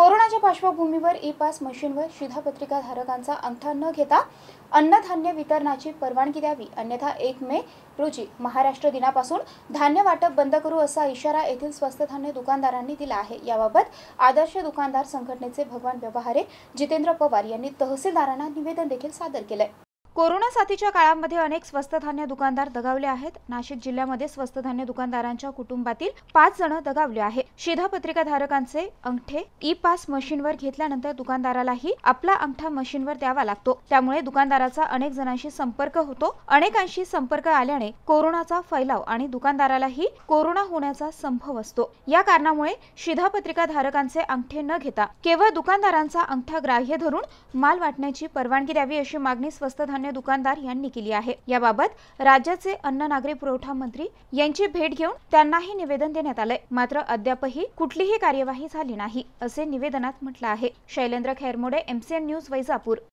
कोरोनाच्या पार्श्वभूमीवर E pass मशीनवर शिधापत्रिका धारकांचा अंगठा न घेता अन्नधान्य वितरणाची परवानगी द्यावी अन्यथा एक मे रोजी महाराष्ट्र दिनापासून धान्य वाटप बंद करू असा इशारा येथील स्वस्त धान्य दुकानदारांनी दिला आहे याबाबत आदर्श दुकानदार संघटनेचे भगवान व्यवहारे जितेंद्र पवार यांनी तहसीलदारांना निवेदन देखील सादर केलंय कोरोना साथीच्या काळामध्ये अनेक स्वस्त धान्य दुकानदार दगावले आहेत नाशिक जिल्ह्यामध्ये स्वस्त धान्य दुकानदारांच्या कुटुंबातील पाच जण दगावले आहेत पत्रिका धारकांचे अंगठे ई पास मशीनवर घेतल्यानंतर दुकानदारालाही आपला अंगठा मशीनवर द्यावा लागतो त्यामुळे दुकानदाराचा अनेक जणांशी संपर्क होतो अनेकांशी संपर्क आल्याने कोरोनाचा फैलाव आणि दुकानदारालाही कोरोना होण्याचा संभव असतो या कारणामुळे पत्रिका धारकांचे अंगठे न घेता केवळ दुकानदारांचा अंगठा ग्राह्य धरून माल वाटण्याची परवानगी द्यावी अशी मागणी स्वस्त धान्य दुकानदार यांनी केली आहे याबाबत राज्याचे अन्न नागरी पुरवठा मंत्री यांची भेट घेऊन त्यांनाही निवेदन देण्यात आलंय मात्र अद्यापही कुठलीही कार्यवाही झाली नाही असे निवेदनात म्हटलं आहे शैलेंद्र खैरमोडे एमसीएन न्यूज वैजापूर